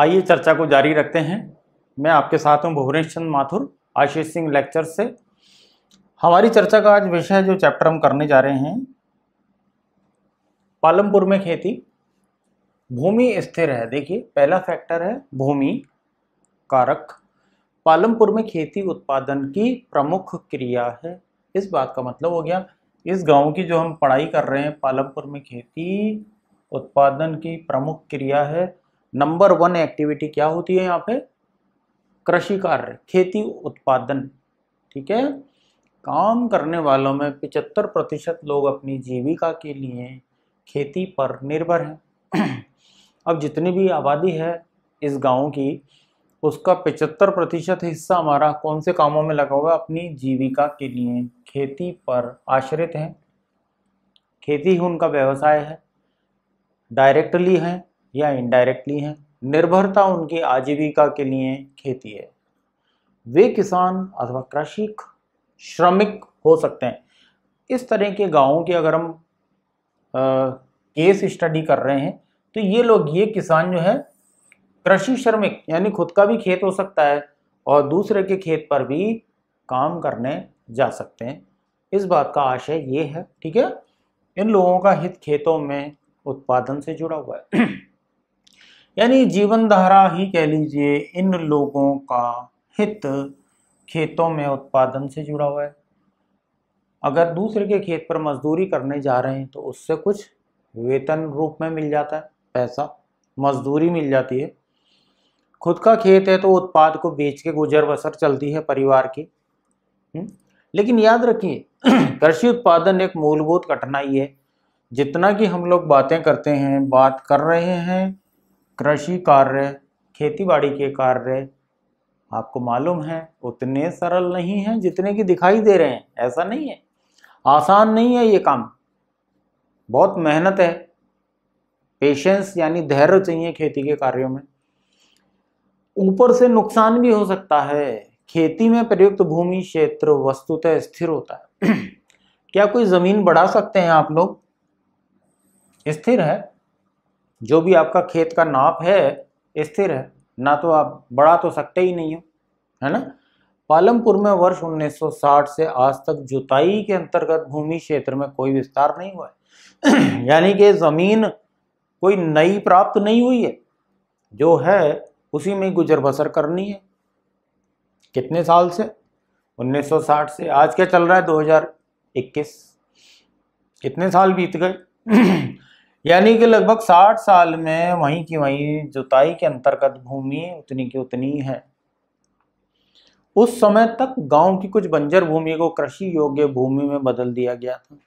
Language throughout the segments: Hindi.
आइए चर्चा को जारी रखते हैं मैं आपके साथ हूं भुवनेश चंद माथुर आशीष सिंह लेक्चर से हमारी चर्चा का आज विषय जो चैप्टर हम करने जा रहे हैं पालमपुर में खेती भूमि स्थिर है देखिए पहला फैक्टर है भूमि कारक पालमपुर में खेती उत्पादन की प्रमुख क्रिया है इस बात का मतलब हो गया इस गांव की जो हम पढ़ाई कर रहे हैं पालमपुर में खेती उत्पादन की प्रमुख क्रिया है नंबर वन एक्टिविटी क्या होती है यहाँ पे कृषि कार्य खेती उत्पादन ठीक है काम करने वालों में पिचहत्तर प्रतिशत लोग अपनी जीविका के लिए खेती पर निर्भर हैं अब जितनी भी आबादी है इस गांव की उसका पिचहत्तर प्रतिशत हिस्सा हमारा कौन से कामों में लगा हुआ है अपनी जीविका के लिए खेती पर आश्रित हैं खेती ही उनका व्यवसाय है डायरेक्टली है या इनडायरेक्टली हैं निर्भरता उनकी आजीविका के लिए खेती है वे किसान अथवा कृषिक श्रमिक हो सकते हैं इस तरह के गाँव की अगर हम केस स्टडी कर रहे हैं तो ये लोग ये किसान जो है कृषि श्रमिक यानी खुद का भी खेत हो सकता है और दूसरे के खेत पर भी काम करने जा सकते हैं इस बात का आशय ये है ठीक है इन लोगों का हित खेतों में उत्पादन से जुड़ा हुआ है यानी जीवन धारा ही कह लीजिए इन लोगों का हित खेतों में उत्पादन से जुड़ा हुआ है अगर दूसरे के खेत पर मजदूरी करने जा रहे हैं तो उससे कुछ वेतन रूप में मिल जाता है पैसा मजदूरी मिल जाती है खुद का खेत है तो उत्पाद को बेच के गुजर बसर चलती है परिवार की हम्म, लेकिन याद रखिए कृषि उत्पादन एक मूलभूत कठिनाई है जितना कि हम लोग बातें करते हैं बात कर रहे हैं कृषि कार्य खेतीबाड़ी के कार्य आपको मालूम है उतने सरल नहीं हैं जितने की दिखाई दे रहे हैं ऐसा नहीं है आसान नहीं है ये काम बहुत मेहनत है पेशेंस यानी धैर्य चाहिए खेती के कार्यों में ऊपर से नुकसान भी हो सकता है खेती में प्रयुक्त भूमि क्षेत्र वस्तुतः स्थिर होता है क्या कोई जमीन बढ़ा सकते हैं आप लोग स्थिर है जो भी आपका खेत का नाप है स्थिर है ना तो आप बढ़ा तो सकते ही नहीं हो है ना पालमपुर में वर्ष 1960 से आज तक जुताई के अंतर्गत भूमि क्षेत्र में कोई विस्तार नहीं हुआ है यानी कि ज़मीन कोई नई प्राप्त नहीं हुई है जो है उसी में गुजर बसर करनी है कितने साल से 1960 से आज क्या चल रहा है 2021 कितने साल बीत गए यानी कि लगभग साठ साल में वहीं की वहीं जुताई के अंतर्गत भूमि उतनी की उतनी है उस समय तक गांव की कुछ बंजर भूमि को कृषि योग्य भूमि में बदल दिया गया था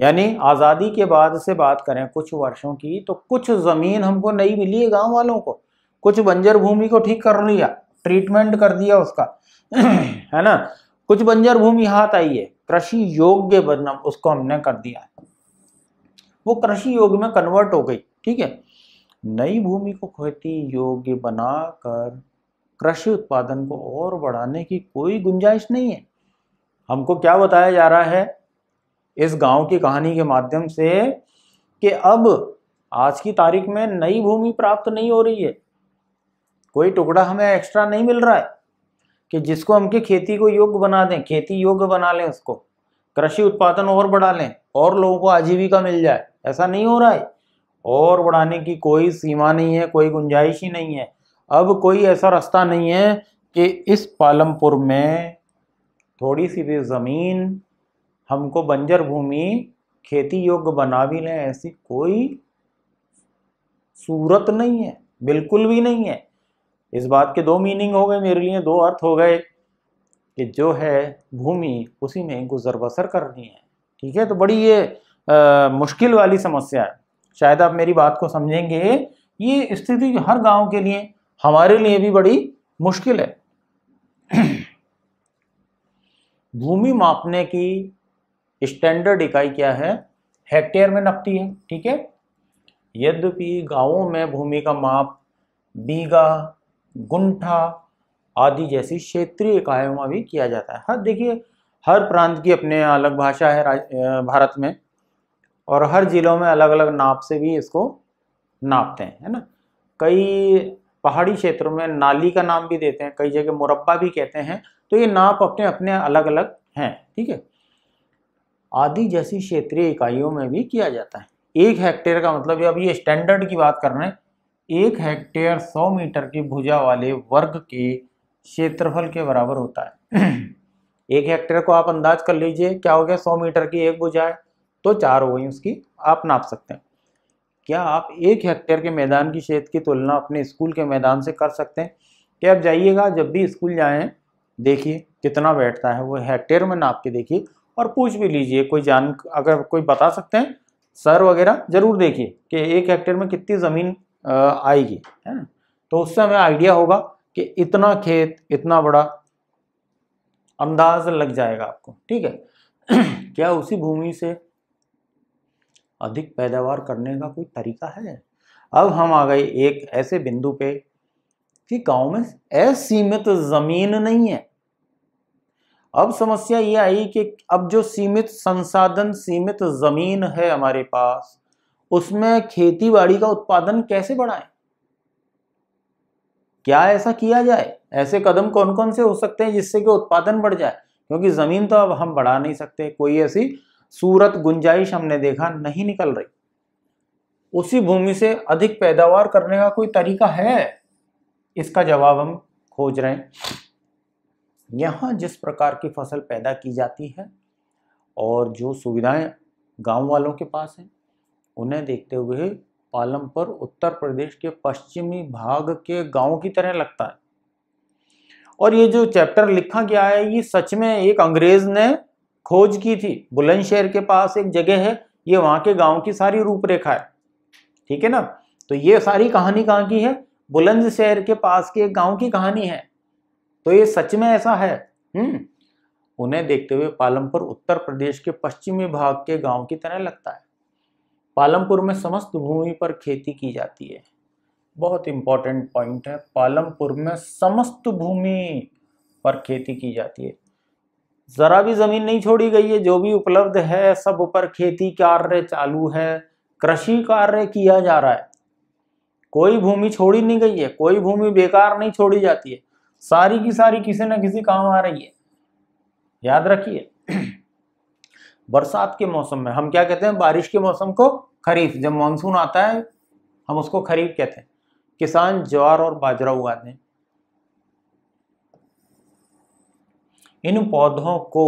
यानी आज़ादी के बाद से बात करें कुछ वर्षों की तो कुछ ज़मीन हमको नहीं मिली है गाँव वालों को कुछ बंजर भूमि को ठीक कर लिया ट्रीटमेंट कर दिया उसका है ना कुछ बंजर भूमि हाथ आई है कृषि योग्य बदनाम उसको हमने कर दिया वो कृषि योग में कन्वर्ट हो गई ठीक है नई भूमि को खेती योग्य बनाकर कृषि उत्पादन को और बढ़ाने की कोई गुंजाइश नहीं है हमको क्या बताया जा रहा है इस गांव की कहानी के माध्यम से कि अब आज की तारीख में नई भूमि प्राप्त नहीं हो रही है कोई टुकड़ा हमें एक्स्ट्रा नहीं मिल रहा है कि जिसको हम की खेती को योग्य बना दें खेती योग्य बना लें उसको कृषि उत्पादन और बढ़ा लें और लोगों को आजीविका मिल जाए ऐसा नहीं हो रहा है और बढ़ाने की कोई सीमा नहीं है कोई गुंजाइश ही नहीं है अब कोई ऐसा रास्ता नहीं है कि इस पालमपुर में थोड़ी सी भी ज़मीन हमको बंजर भूमि खेती योग्य बना भी लें ऐसी कोई सूरत नहीं है बिल्कुल भी नहीं है इस बात के दो मीनिंग हो गए मेरे लिए दो अर्थ हो गए कि जो है भूमि उसी में गुजर बसर करनी है ठीक है तो बड़ी ये आ, मुश्किल वाली समस्या है शायद आप मेरी बात को समझेंगे ये स्थिति हर गांव के लिए हमारे लिए भी बड़ी मुश्किल है भूमि मापने की स्टैंडर्ड इकाई क्या है हेक्टेयर में नपती है ठीक है यद्यपि गांवों में भूमि का माप बीघा गुंठा आदि जैसी क्षेत्रीय इकाइयों में भी किया जाता है हर हाँ, देखिए हर प्रांत की अपने अलग भाषा है भारत में और हर ज़िलों में अलग अलग नाप से भी इसको नापते हैं है ना कई पहाड़ी क्षेत्रों में नाली का नाम भी देते हैं कई जगह मुरब्बा भी कहते हैं तो ये नाप अपने अपने अलग अलग हैं ठीक है आदि जैसी क्षेत्रीय इकाइयों में भी किया जाता है एक हेक्टेयर का मतलब अब ये स्टैंडर्ड की बात कर रहे हैं एक हेक्टेयर सौ मीटर की भुजा वाले वर्ग के क्षेत्रफल के बराबर होता है एक हेक्टेयर को आप अंदाज कर लीजिए क्या हो गया सौ मीटर की एक बुझाए तो चार हो गई उसकी आप नाप सकते हैं क्या आप एक हेक्टेयर के मैदान की क्षेत्र की तुलना अपने स्कूल के मैदान से कर सकते हैं कि आप जाइएगा जब भी स्कूल जाएँ देखिए कितना बैठता है वो हेक्टेयर में नाप के देखिए और पूछ भी लीजिए कोई जान अगर कोई बता सकते हैं सर वगैरह ज़रूर देखिए कि एक हेक्टेयर में कितनी ज़मीन आएगी है ना तो उससे हमें आइडिया होगा कि इतना खेत इतना बड़ा अंदाज लग जाएगा आपको ठीक है क्या उसी भूमि से अधिक पैदावार करने का कोई तरीका है अब हम आ गए एक ऐसे बिंदु पे कि गांव में असीमित जमीन नहीं है अब समस्या ये आई कि अब जो सीमित संसाधन सीमित जमीन है हमारे पास उसमें खेती बाड़ी का उत्पादन कैसे बढ़ाएं क्या ऐसा किया जाए ऐसे कदम कौन कौन से हो सकते हैं जिससे कि उत्पादन बढ़ जाए क्योंकि ज़मीन तो अब हम बढ़ा नहीं सकते कोई ऐसी सूरत गुंजाइश हमने देखा नहीं निकल रही उसी भूमि से अधिक पैदावार करने का कोई तरीका है इसका जवाब हम खोज रहे हैं यहाँ जिस प्रकार की फसल पैदा की जाती है और जो सुविधाएं गांव वालों के पास हैं उन्हें देखते हुए पालमपुर उत्तर प्रदेश के पश्चिमी भाग के गांव की तरह लगता है और ये जो चैप्टर लिखा गया है ये सच में एक अंग्रेज ने खोज की थी बुलंदशहर के पास एक जगह है ये वहां के गांव की सारी रूपरेखा है ठीक है ना तो ये सारी कहानी कहाँ की है बुलंदशहर के पास के एक गाँव की कहानी है तो ये सच में ऐसा है हम्म उन्हें देखते हुए पालमपुर उत्तर प्रदेश के पश्चिमी भाग के गांव की तरह लगता है पालमपुर में समस्त भूमि पर खेती की जाती है बहुत इंपॉर्टेंट पॉइंट है पालमपुर में समस्त भूमि पर खेती की जाती है ज़रा भी ज़मीन नहीं छोड़ी गई है जो भी उपलब्ध है सब पर खेती कार्य चालू है कृषि कार्य किया जा रहा है कोई भूमि छोड़ी नहीं गई है कोई भूमि बेकार नहीं छोड़ी जाती है सारी की सारी किसी न किसी काम आ रही है याद रखिए बरसात के मौसम में हम क्या कहते हैं बारिश के मौसम को खरीफ जब मानसून आता है हम उसको खरीफ कहते हैं किसान ज्वार और बाजरा उगाते हैं इन पौधों को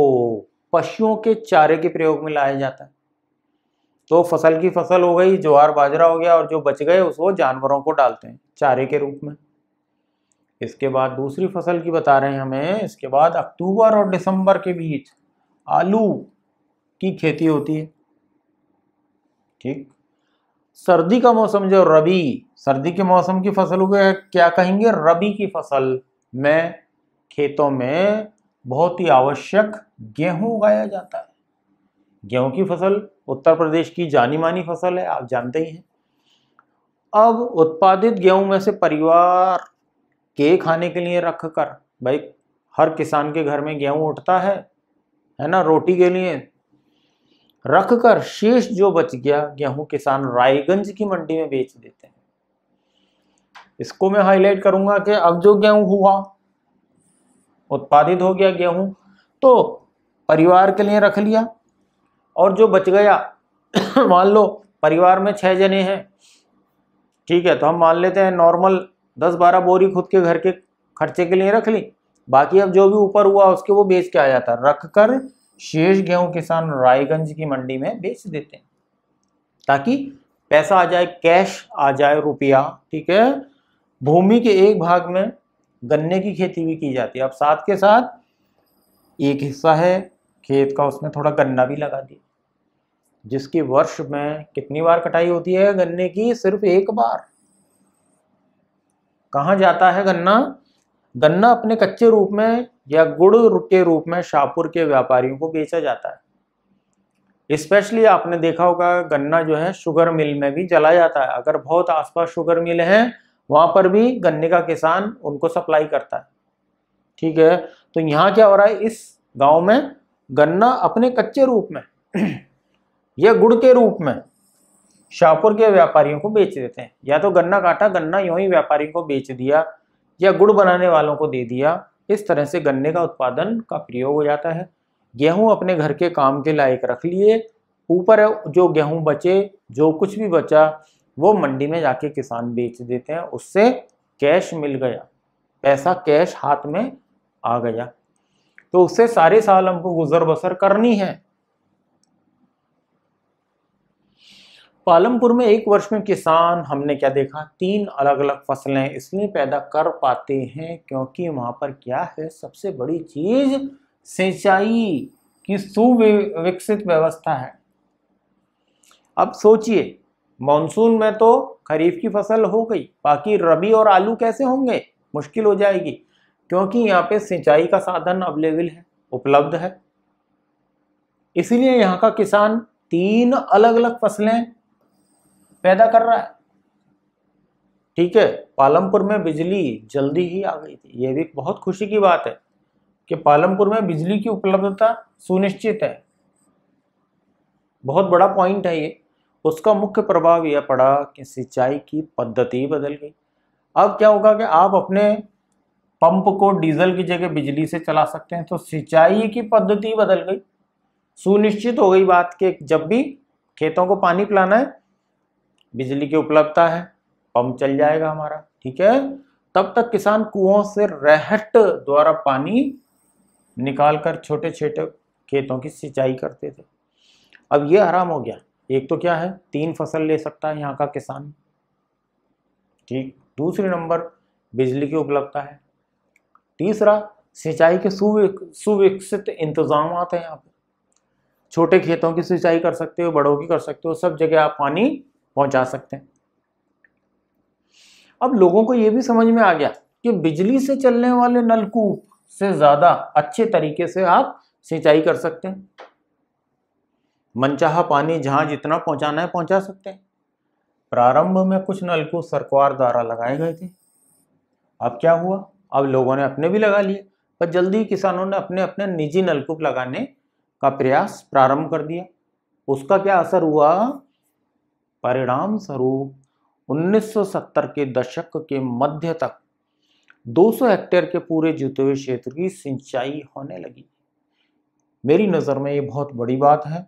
पशुओं के चारे के प्रयोग में लाया जाता है तो फसल की फसल हो गई ज्वार बाजरा हो गया और जो बच गए उसको जानवरों को डालते हैं चारे के रूप में इसके बाद दूसरी फसल की बता रहे हैं हमें इसके बाद अक्टूबर और दिसंबर के बीच आलू की खेती होती है ठीक सर्दी का मौसम जो रबी सर्दी के मौसम की फसल गया क्या कहेंगे रबी की फसल में खेतों में बहुत ही आवश्यक गेहूं उगाया जाता है गेहूं की फसल उत्तर प्रदेश की जानी मानी फसल है आप जानते ही हैं अब उत्पादित गेहूं में से परिवार के खाने के लिए रख कर भाई हर किसान के घर में गेहूं उठता है है ना रोटी के लिए रखकर शेष जो बच गया गेहूं किसान रायगंज की मंडी में बेच देते हैं इसको मैं हाईलाइट करूंगा कि अब जो गेहूं हुआ उत्पादित हो गया गेहूं तो परिवार के लिए रख लिया और जो बच गया मान लो परिवार में छह जने हैं ठीक है तो हम मान लेते हैं नॉर्मल दस बारह बोरी खुद के घर के खर्चे के लिए रख ली बाकी अब जो भी ऊपर हुआ उसके वो बेच के आ जाता रख कर शेष गेहूं किसान रायगंज की मंडी में बेच देते हैं ताकि पैसा आ जाए कैश आ जाए रुपया ठीक है भूमि के एक भाग में गन्ने की खेती भी की जाती है अब साथ के साथ एक हिस्सा है खेत का उसमें थोड़ा गन्ना भी लगा दिया जिसकी वर्ष में कितनी बार कटाई होती है गन्ने की सिर्फ एक बार कहाँ जाता है गन्ना गन्ना अपने कच्चे रूप में या गुड़ के रूप में शाहपुर के व्यापारियों को बेचा जाता है स्पेशली आपने देखा होगा गन्ना जो है शुगर मिल में भी जला जाता है अगर बहुत आसपास शुगर मिल है वहां पर भी गन्ने का किसान उनको सप्लाई करता है ठीक है तो यहाँ क्या हो रहा है इस गांव में गन्ना अपने कच्चे रूप में या गुड़ के रूप में शाहपुर के व्यापारियों को बेच देते हैं या तो गन्ना काटा गन्ना यू ही व्यापारियों को बेच दिया या गुड़ बनाने वालों को दे दिया इस तरह से गन्ने का उत्पादन का प्रयोग हो जाता है गेहूं अपने घर के काम के लायक रख लिए ऊपर जो गेहूं बचे जो कुछ भी बचा वो मंडी में जाके किसान बेच देते हैं उससे कैश मिल गया पैसा कैश हाथ में आ गया तो उससे सारे साल हमको गुजर बसर करनी है पालमपुर में एक वर्ष में किसान हमने क्या देखा तीन अलग अलग फसलें इसलिए पैदा कर पाते हैं क्योंकि वहां पर क्या है सबसे बड़ी चीज सिंचाई की सुविकसित व्यवस्था है अब सोचिए मानसून में तो खरीफ की फसल हो गई बाकी रबी और आलू कैसे होंगे मुश्किल हो जाएगी क्योंकि यहाँ पे सिंचाई का साधन अवेलेबल है उपलब्ध है इसीलिए यहाँ का किसान तीन अलग अलग फसलें पैदा कर रहा है ठीक है पालमपुर में बिजली जल्दी ही आ गई थी ये भी बहुत खुशी की बात है कि पालमपुर में बिजली की उपलब्धता सुनिश्चित है बहुत बड़ा पॉइंट है ये उसका मुख्य प्रभाव यह पड़ा कि सिंचाई की पद्धति बदल गई अब क्या होगा कि आप अपने पंप को डीजल की जगह बिजली से चला सकते हैं तो सिंचाई की पद्धति बदल गई सुनिश्चित हो गई बात कि जब भी खेतों को पानी पिलाना है बिजली की उपलब्धता है पंप चल जाएगा हमारा ठीक है तब तक किसान कुओं से रहट द्वारा पानी निकाल कर छोटे छोटे खेतों की सिंचाई करते थे अब ये आराम हो गया एक तो क्या है तीन फसल ले सकता है यहाँ का किसान ठीक दूसरे नंबर बिजली की उपलब्धता है तीसरा सिंचाई के सुविकसित इंतजाम आते हैं यहाँ पे छोटे खेतों की सिंचाई कर सकते हो बड़ों की कर सकते हो सब जगह आप पानी पहुंचा सकते हैं अब लोगों को ये भी समझ में आ गया कि बिजली से चलने वाले नलकूप से ज़्यादा अच्छे तरीके से आप सिंचाई कर सकते हैं मनचाहा पानी जहाँ जितना पहुँचाना है पहुँचा सकते हैं प्रारंभ में कुछ नलकूप सरकार द्वारा लगाए गए थे अब क्या हुआ अब लोगों ने अपने भी लगा लिए पर जल्दी किसानों ने अपने अपने निजी नलकूप लगाने का प्रयास प्रारंभ कर दिया उसका क्या असर हुआ परिणाम स्वरूप 1970 के दशक के मध्य तक 200 हेक्टेयर के पूरे जुते हुए क्षेत्र की सिंचाई होने लगी मेरी नज़र में ये बहुत बड़ी बात है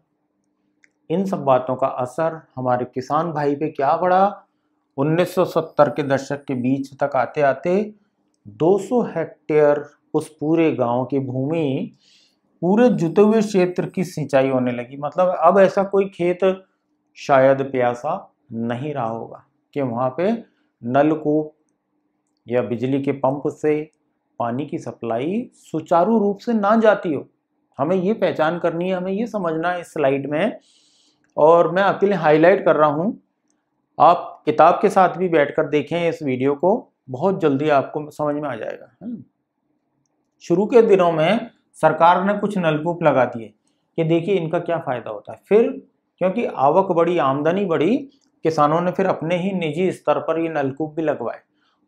इन सब बातों का असर हमारे किसान भाई पे क्या पड़ा 1970 के दशक के बीच तक आते आते 200 हेक्टेयर उस पूरे गांव की भूमि पूरे जुते हुए क्षेत्र की सिंचाई होने लगी मतलब अब ऐसा कोई खेत शायद प्यासा नहीं रहा होगा कि वहाँ पे नलकूप या बिजली के पंप से पानी की सप्लाई सुचारू रूप से ना जाती हो हमें ये पहचान करनी है हमें ये समझना है इस स्लाइड में और मैं आपके लिए हाईलाइट कर रहा हूँ आप किताब के साथ भी बैठकर देखें इस वीडियो को बहुत जल्दी आपको समझ में आ जाएगा है शुरू के दिनों में सरकार ने कुछ नलकूप लगा दिए कि देखिए इनका क्या फ़ायदा होता है फिर क्योंकि आवक बढ़ी आमदनी बढ़ी किसानों ने फिर अपने ही निजी स्तर पर ये नलकूप भी लगवाए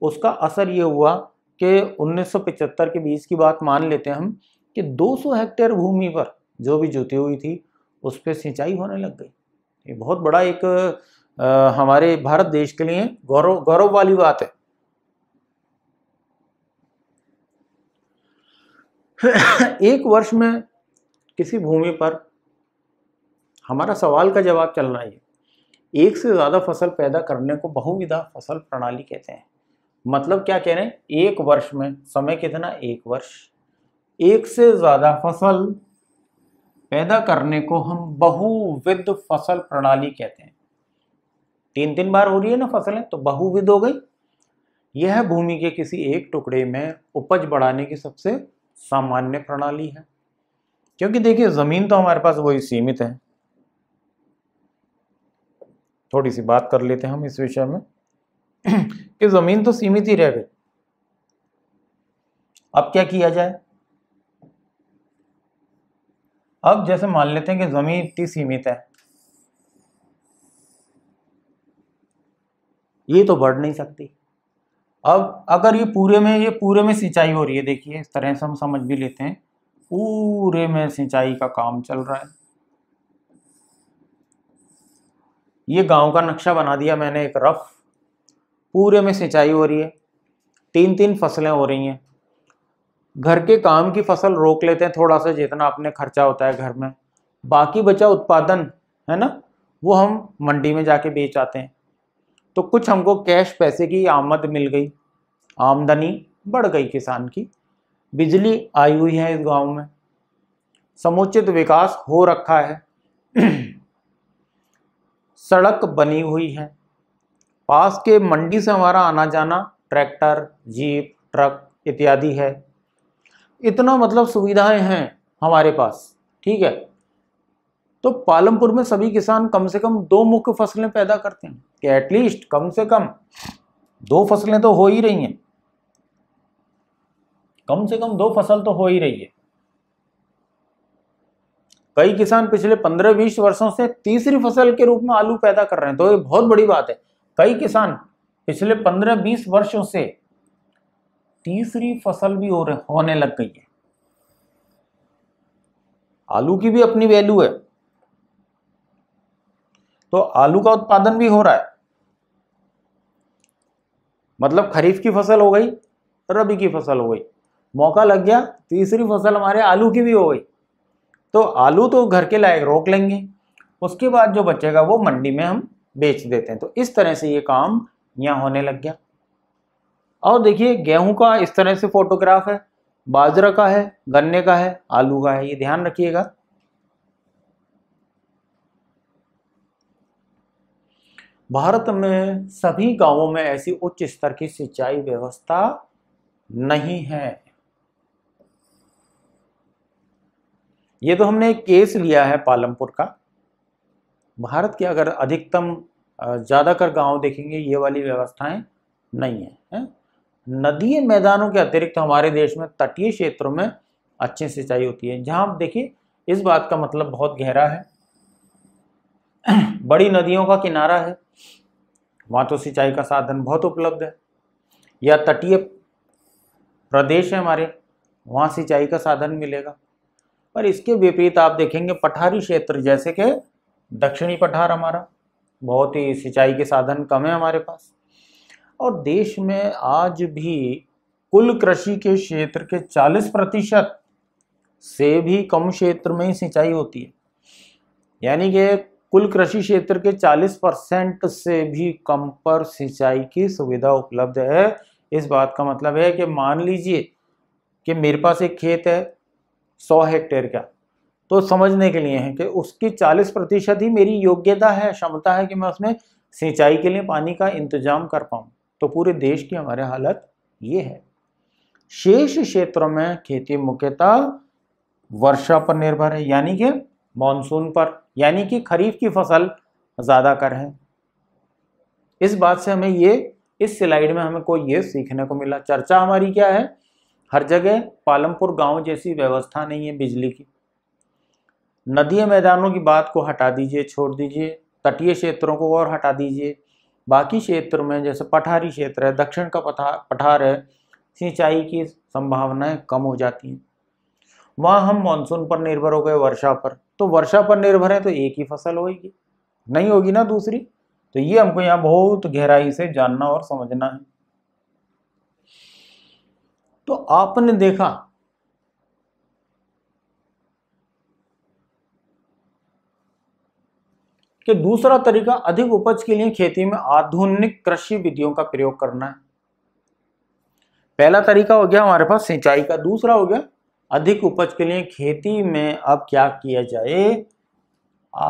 उसका असर ये हुआ कि 1975 के बीच की बात मान लेते हैं हम कि 200 हेक्टेयर भूमि पर जो भी जोती हुई थी उस पर सिंचाई होने लग गई ये बहुत बड़ा एक आ, हमारे भारत देश के लिए गौरव गौरव वाली बात है एक वर्ष में किसी भूमि पर हमारा सवाल का जवाब चल रहा है एक से ज़्यादा फसल पैदा करने को बहुविधा फसल प्रणाली कहते हैं मतलब क्या कह रहे हैं एक वर्ष में समय कितना एक वर्ष एक से ज़्यादा फसल पैदा करने को हम बहुविध फसल प्रणाली कहते हैं तीन तीन बार हो रही है ना फसलें तो बहुविध हो गई यह भूमि के किसी एक टुकड़े में उपज बढ़ाने की सबसे सामान्य प्रणाली है क्योंकि देखिए ज़मीन तो हमारे पास वही सीमित है थोड़ी सी बात कर लेते हैं हम इस विषय में कि ज़मीन तो सीमित ही रह गई अब क्या किया जाए अब जैसे मान लेते हैं कि ज़मीन इतनी सीमित है ये तो बढ़ नहीं सकती अब अगर ये पूरे में ये पूरे में सिंचाई हो रही है देखिए इस तरह से हम समझ भी लेते हैं पूरे में सिंचाई का काम चल रहा है ये गांव का नक्शा बना दिया मैंने एक रफ पूरे में सिंचाई हो रही है तीन तीन फसलें हो रही हैं घर के काम की फसल रोक लेते हैं थोड़ा सा जितना अपने खर्चा होता है घर में बाकी बचा उत्पादन है ना वो हम मंडी में जाके बेच आते हैं तो कुछ हमको कैश पैसे की आमद मिल गई आमदनी बढ़ गई किसान की बिजली आई हुई है इस गांव में समुचित विकास हो रखा है सड़क बनी हुई है पास के मंडी से हमारा आना जाना ट्रैक्टर जीप ट्रक इत्यादि है इतना मतलब सुविधाएं हैं हमारे पास ठीक है तो पालमपुर में सभी किसान कम से कम दो मुख्य फसलें पैदा करते हैं कि एटलीस्ट कम से कम दो फसलें तो हो ही रही हैं कम से कम दो फसल तो हो ही रही है कई किसान पिछले पंद्रह बीस वर्षों से तीसरी फसल के रूप में आलू पैदा कर रहे हैं तो ये बहुत बड़ी बात है कई किसान पिछले पंद्रह बीस वर्षों से तीसरी फसल भी हो रहे होने लग गई है आलू की भी अपनी वैल्यू है तो आलू का उत्पादन भी हो रहा है मतलब खरीफ की फसल हो गई रबी की फसल हो गई मौका लग गया तीसरी फसल हमारे आलू की भी हो गई तो आलू तो घर के लायक रोक लेंगे उसके बाद जो बचेगा वो मंडी में हम बेच देते हैं तो इस तरह से ये काम यहाँ होने लग गया और देखिए गेहूं का इस तरह से फोटोग्राफ है बाजरा का है गन्ने का है आलू का है ये ध्यान रखिएगा भारत में सभी गांवों में ऐसी उच्च स्तर की सिंचाई व्यवस्था नहीं है ये तो हमने एक केस लिया है पालमपुर का भारत के अगर अधिकतम ज़्यादातर गांव देखेंगे ये वाली व्यवस्थाएं नहीं है, है? नदीय मैदानों के अतिरिक्त हमारे देश में तटीय क्षेत्रों में अच्छी सिंचाई होती है जहां आप देखिए इस बात का मतलब बहुत गहरा है बड़ी नदियों का किनारा है वहां तो सिंचाई का साधन बहुत उपलब्ध है या तटीय प्रदेश है हमारे वहाँ सिंचाई का साधन मिलेगा पर इसके विपरीत आप देखेंगे पठारी क्षेत्र जैसे कि दक्षिणी पठार हमारा बहुत ही सिंचाई के साधन कम है हमारे पास और देश में आज भी कुल कृषि के क्षेत्र के 40 प्रतिशत से भी कम क्षेत्र में ही सिंचाई होती है यानी कि कुल कृषि क्षेत्र के 40 परसेंट से भी कम पर सिंचाई की सुविधा उपलब्ध है इस बात का मतलब है कि मान लीजिए कि मेरे पास एक खेत है सौ हेक्टेयर का तो समझने के लिए है कि उसकी चालीस प्रतिशत ही मेरी योग्यता है क्षमता है कि मैं उसमें सिंचाई के लिए पानी का इंतजाम कर पाऊँ तो पूरे देश की हमारे हालत ये है शेष क्षेत्रों में खेती मुख्यतः वर्षा पर निर्भर है यानी कि मानसून पर यानी कि खरीफ की फसल ज़्यादा कर है इस बात से हमें ये इस स्लाइड में हमें को ये सीखने को मिला चर्चा हमारी क्या है हर जगह पालमपुर गांव जैसी व्यवस्था नहीं है बिजली की नदी मैदानों की बात को हटा दीजिए छोड़ दीजिए तटीय क्षेत्रों को और हटा दीजिए बाकी क्षेत्र में जैसे पठारी क्षेत्र है दक्षिण का पठार पठार है सिंचाई की संभावनाएं कम हो जाती हैं वहाँ हम मानसून पर निर्भर हो गए वर्षा पर तो वर्षा पर निर्भर है तो एक ही फसल होगी नहीं होगी ना दूसरी तो ये हमको यहाँ बहुत गहराई से जानना और समझना है तो आपने देखा कि दूसरा तरीका अधिक उपज के लिए खेती में आधुनिक कृषि विधियों का प्रयोग करना है पहला तरीका हो गया हमारे पास सिंचाई का दूसरा हो गया अधिक उपज के लिए खेती में अब क्या किया जाए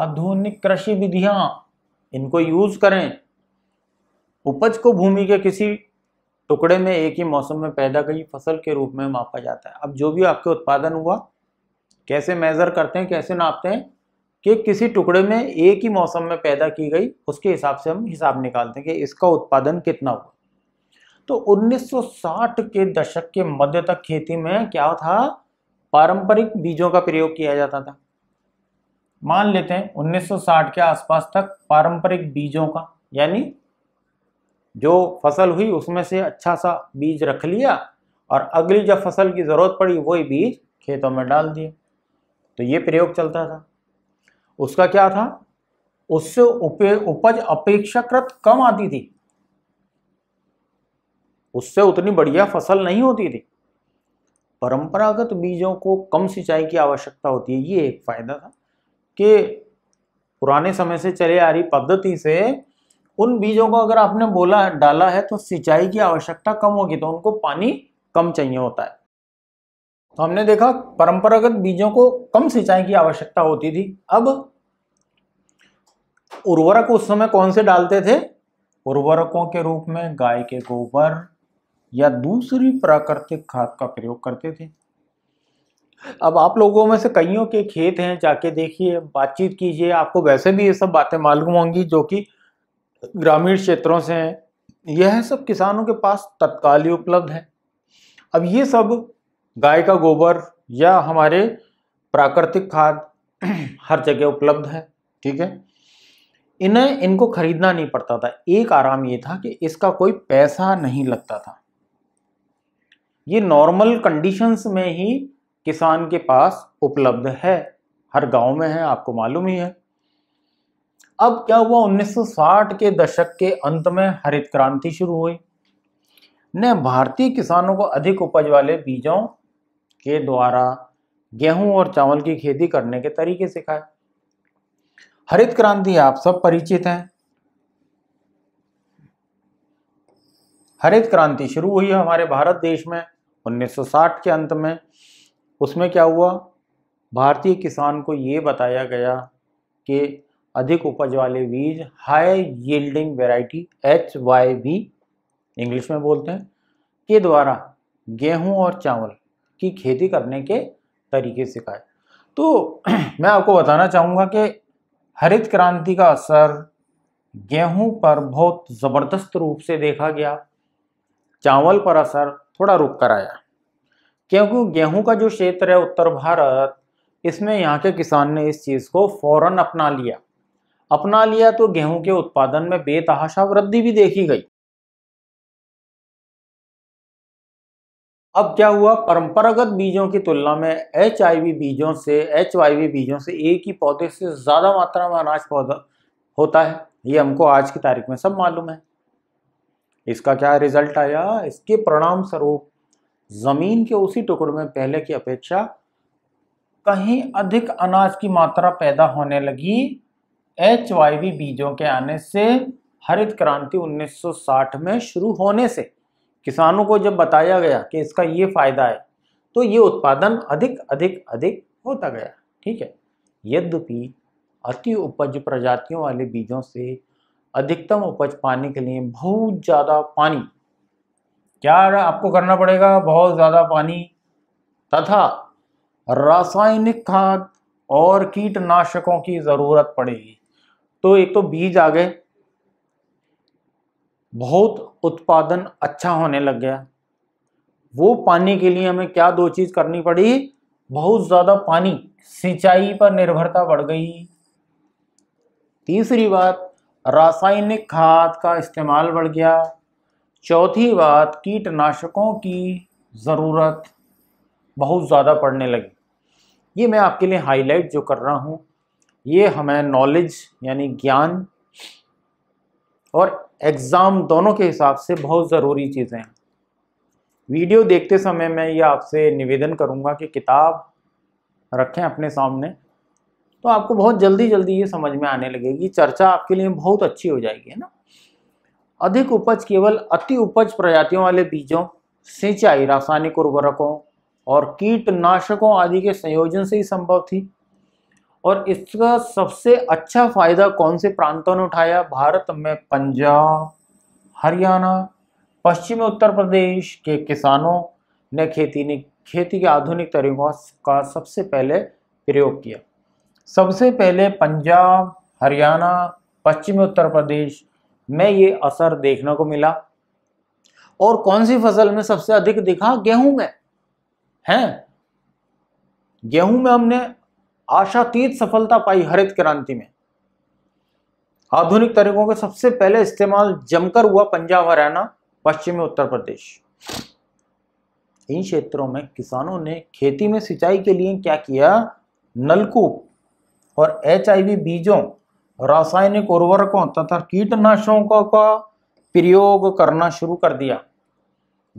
आधुनिक कृषि विधियां इनको यूज करें उपज को भूमि के किसी टुकड़े में एक ही मौसम में पैदा गई फसल के रूप में मापा जाता है अब जो भी आपके उत्पादन हुआ कैसे मेज़र करते हैं कैसे नापते हैं कि किसी टुकड़े में एक ही मौसम में पैदा की गई उसके हिसाब से हम हिसाब निकालते हैं कि इसका उत्पादन कितना हुआ तो 1960 के दशक के मध्य तक खेती में क्या था पारंपरिक बीजों का प्रयोग किया जाता था मान लेते हैं 1960 के आसपास तक पारंपरिक बीजों का यानी जो फसल हुई उसमें से अच्छा सा बीज रख लिया और अगली जब फसल की ज़रूरत पड़ी वही बीज खेतों में डाल दिए तो ये प्रयोग चलता था उसका क्या था उससे उपे उपज अपेक्षाकृत कम आती थी उससे उतनी बढ़िया फसल नहीं होती थी परंपरागत बीजों को कम सिंचाई की आवश्यकता होती है ये एक फायदा था कि पुराने समय से चले आ रही पद्धति से उन बीजों को अगर आपने बोला डाला है तो सिंचाई की आवश्यकता कम होगी तो उनको पानी कम चाहिए होता है तो हमने देखा परंपरागत बीजों को कम सिंचाई की आवश्यकता होती थी अब उर्वरक उस समय कौन से डालते थे उर्वरकों के रूप में गाय के गोबर या दूसरी प्राकृतिक खाद का प्रयोग करते थे अब आप लोगों में से कईयों के खेत हैं जाके देखिए बातचीत कीजिए आपको वैसे भी ये सब बातें मालूम होंगी जो कि ग्रामीण क्षेत्रों से हैं यह सब किसानों के पास तत्काल ही उपलब्ध है अब ये सब गाय का गोबर या हमारे प्राकृतिक खाद हर जगह उपलब्ध है ठीक है इन्हें इनको खरीदना नहीं पड़ता था एक आराम ये था कि इसका कोई पैसा नहीं लगता था ये नॉर्मल कंडीशंस में ही किसान के पास उपलब्ध है हर गांव में है आपको मालूम ही है अब क्या हुआ 1960 के दशक के अंत में हरित क्रांति शुरू हुई ने भारतीय किसानों को अधिक उपज वाले बीजों के द्वारा गेहूं और चावल की खेती करने के तरीके सिखाए हरित क्रांति आप सब परिचित हैं हरित क्रांति शुरू हुई हमारे भारत देश में 1960 के अंत में उसमें क्या हुआ भारतीय किसान को ये बताया गया कि अधिक उपज वाले बीज high yielding variety H Y V English में बोलते हैं के द्वारा गेहूं और चावल की खेती करने के तरीके सिखाए तो मैं आपको बताना चाहूँगा कि हरित क्रांति का असर गेहूं पर बहुत ज़बरदस्त रूप से देखा गया चावल पर असर थोड़ा रुक कर आया क्योंकि गेहूं का जो क्षेत्र है उत्तर भारत इसमें यहाँ के किसान ने इस चीज़ को फौरन अपना लिया अपना लिया तो गेहूं के उत्पादन में बेतहाशा वृद्धि भी देखी गई अब क्या हुआ परंपरागत बीजों की तुलना में एच बीजों से एच बीजों से एक ही पौधे से ज़्यादा मात्रा में अनाज पौधा होता है ये हमको आज की तारीख में सब मालूम है इसका क्या रिजल्ट आया इसके परिणाम स्वरूप ज़मीन के उसी टुकड़ में पहले की अपेक्षा कहीं अधिक अनाज की मात्रा पैदा होने लगी एच बीजों के आने से हरित क्रांति 1960 में शुरू होने से किसानों को जब बताया गया कि इसका ये फायदा है तो ये उत्पादन अधिक अधिक अधिक होता गया ठीक है यद्यपि अति उपज प्रजातियों वाले बीजों से अधिकतम उपज पाने के लिए बहुत ज़्यादा पानी क्या आपको करना पड़ेगा बहुत ज़्यादा पानी तथा रासायनिक खाद और कीटनाशकों की ज़रूरत पड़ेगी तो एक तो बीज आ गए बहुत उत्पादन अच्छा होने लग गया वो पानी के लिए हमें क्या दो चीज करनी पड़ी बहुत ज्यादा पानी सिंचाई पर निर्भरता बढ़ गई तीसरी बात रासायनिक खाद का इस्तेमाल बढ़ गया चौथी बात कीटनाशकों की ज़रूरत बहुत ज़्यादा पड़ने लगी ये मैं आपके लिए हाईलाइट जो कर रहा हूँ ये हमें नॉलेज यानी ज्ञान और एग्ज़ाम दोनों के हिसाब से बहुत ज़रूरी चीज़ें हैं वीडियो देखते समय मैं ये आपसे निवेदन करूँगा कि किताब रखें अपने सामने तो आपको बहुत जल्दी जल्दी ये समझ में आने लगेगी चर्चा आपके लिए बहुत अच्छी हो जाएगी है ना अधिक उपज केवल अति उपज प्रजातियों वाले बीजों सिंचाई रासायनिक उर्वरकों और कीटनाशकों आदि के संयोजन से ही संभव थी और इसका सबसे अच्छा फायदा कौन से प्रांतों ने उठाया भारत में पंजाब हरियाणा पश्चिमी उत्तर प्रदेश के किसानों ने खेती ने खेती के आधुनिक तरीकों का सबसे पहले प्रयोग किया सबसे पहले पंजाब हरियाणा पश्चिमी उत्तर प्रदेश में ये असर देखने को मिला और कौन सी फसल में सबसे अधिक दिखा गेहूं में हैं गेहूं में हमने आशातीत सफलता पाई हरित क्रांति में आधुनिक तरीकों के सबसे पहले इस्तेमाल जमकर हुआ पंजाब हरियाणा पश्चिमी उत्तर प्रदेश इन क्षेत्रों में किसानों ने खेती में सिंचाई के लिए क्या किया नलकूप और एच बीजों रासायनिक उर्वरकों तथा कीटनाशकों का, का प्रयोग करना शुरू कर दिया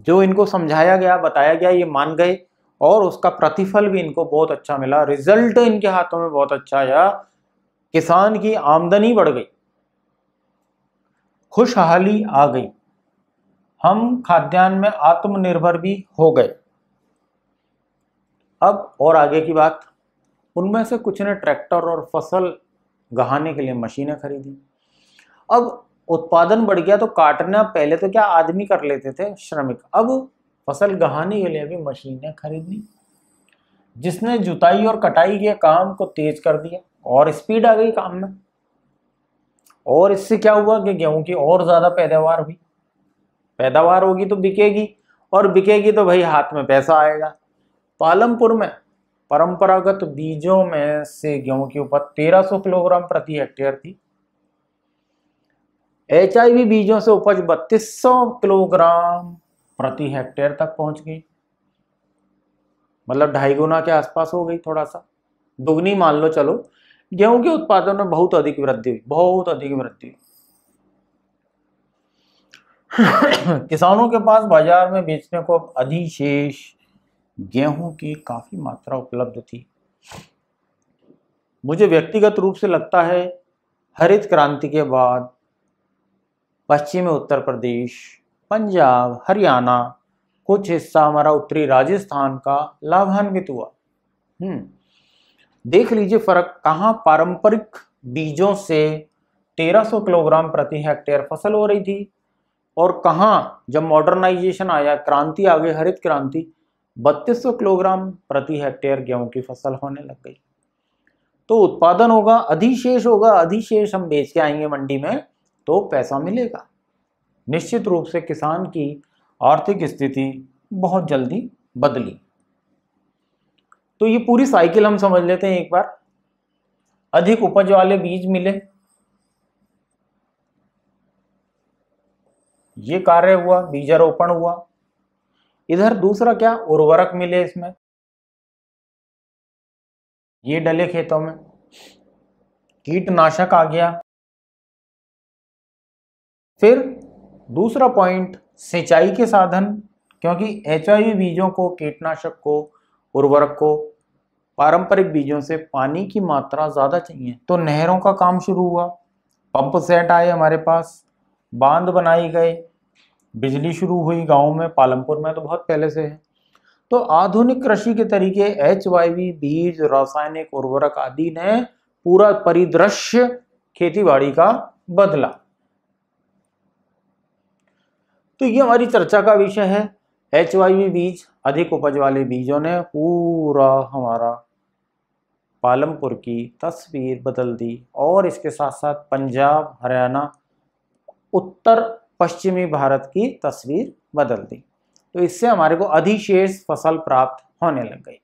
जो इनको समझाया गया बताया गया ये मान गए और उसका प्रतिफल भी इनको बहुत अच्छा मिला रिजल्ट इनके हाथों में बहुत अच्छा आया किसान की आमदनी बढ़ गई खुशहाली आ गई हम खाद्यान्न में आत्मनिर्भर भी हो गए अब और आगे की बात उनमें से कुछ ने ट्रैक्टर और फसल गहाने के लिए मशीनें खरीदी अब उत्पादन बढ़ गया तो काटना पहले तो क्या आदमी कर लेते थे श्रमिक अब फसल गहाने के लिए भी मशीनें खरीदनी जिसने जुताई और कटाई के काम को तेज कर दिया और स्पीड आ गई काम में और इससे क्या हुआ कि गेहूं की और ज़्यादा पैदावार हुई पैदावार होगी तो बिकेगी और बिकेगी तो भाई हाथ में पैसा आएगा पालमपुर में परंपरागत बीजों में से गेहूं की उपज 1300 किलोग्राम प्रति हेक्टेयर थी एच बीजों से उपज 3200 किलोग्राम प्रति हेक्टेयर तक पहुंच गई मतलब ढाई गुना के आसपास हो गई थोड़ा सा दुगनी मान लो चलो गेहूं के उत्पादन में बहुत अधिक वृद्धि हुई बहुत अधिक वृद्धि हुई किसानों के पास बाजार में बेचने को अधिशेष गेहूं की काफ़ी मात्रा उपलब्ध थी मुझे व्यक्तिगत रूप से लगता है हरित क्रांति के बाद पश्चिमी उत्तर प्रदेश पंजाब हरियाणा कुछ हिस्सा हमारा उत्तरी राजस्थान का लाभान्वित हुआ हम्म देख लीजिए फर्क कहाँ पारंपरिक बीजों से 1300 किलोग्राम प्रति हेक्टेयर फसल हो रही थी और कहाँ जब मॉडर्नाइजेशन आया क्रांति आ गई हरित क्रांति 3200 किलोग्राम प्रति हेक्टेयर गेहूं की फसल होने लग गई तो उत्पादन होगा अधिशेष होगा अधिशेष हम बेच के आएंगे मंडी में तो पैसा मिलेगा निश्चित रूप से किसान की आर्थिक स्थिति बहुत जल्दी बदली तो ये पूरी साइकिल हम समझ लेते हैं एक बार अधिक उपज वाले बीज मिले ये कार्य हुआ बीजारोपण हुआ इधर दूसरा क्या उर्वरक मिले इसमें ये डले खेतों में कीटनाशक आ गया फिर दूसरा पॉइंट सिंचाई के साधन क्योंकि एच बीजों को कीटनाशक को उर्वरक को पारंपरिक बीजों से पानी की मात्रा ज़्यादा चाहिए तो नहरों का काम शुरू हुआ पंप सेट आए हमारे पास बांध बनाए गए बिजली शुरू हुई गाँव में पालमपुर में तो बहुत पहले से है तो आधुनिक कृषि के तरीके एच बीज रासायनिक उर्वरक आदि ने पूरा परिदृश्य खेतीबाड़ी का बदला तो ये हमारी चर्चा का विषय है एच बीज अधिक उपज वाले बीजों ने पूरा हमारा पालमपुर की तस्वीर बदल दी और इसके साथ साथ पंजाब हरियाणा उत्तर पश्चिमी भारत की तस्वीर बदल दी तो इससे हमारे को अधिशेष फसल प्राप्त होने लग गई